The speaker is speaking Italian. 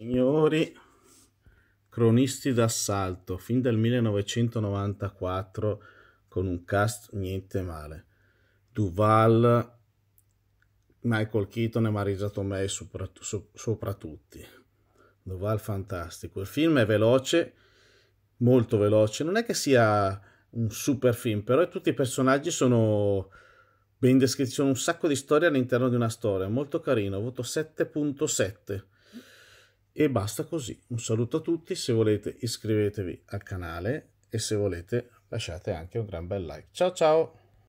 Signori cronisti d'assalto, fin dal 1994 con un cast niente male. Duval, Michael Keaton e Marisa Tomei soprattutto. Duval fantastico. Il film è veloce, molto veloce. Non è che sia un super film, però tutti i personaggi sono ben descritti, sono un sacco di storie all'interno di una storia. Molto carino, ho avuto 7.7 e basta così. Un saluto a tutti, se volete iscrivetevi al canale e se volete lasciate anche un gran bel like. Ciao ciao!